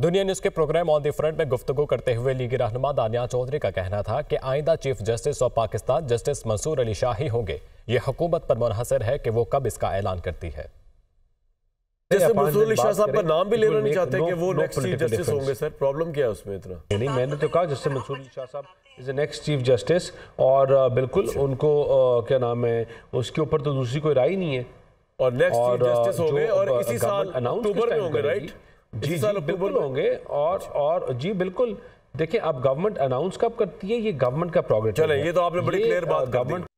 दुनिया न्यूज के programme on the front में गुफ्तु करते हुए लीगी रहनुमा दानिया चौधरी का कहना था कि आइंदा chief justice of Pakistan justice Mansoor Ali Shah ही होंगे ये हुकूमत पर मुनहसर है कि वो कब इसका ऐलान करती है का नाम भी लेना नहीं चाहते कि वो तो बिल्कुल अच्छा। उनको क्या नाम है उसके ऊपर तो दूसरी कोई राय नहीं है और नेक्स्ट चीफ जस्टिस होंगे और इसी साल अक्टूबर में होंगे राइट जी, साल अक्टूबर में होंगे और अच्छा। और जी बिल्कुल देखिए आप गवर्नमेंट अनाउंस कब करती है ये गवर्नमेंट का प्रोग्रेस चले ये तो आपने बड़ी क्लियर बात गवर्नमेंट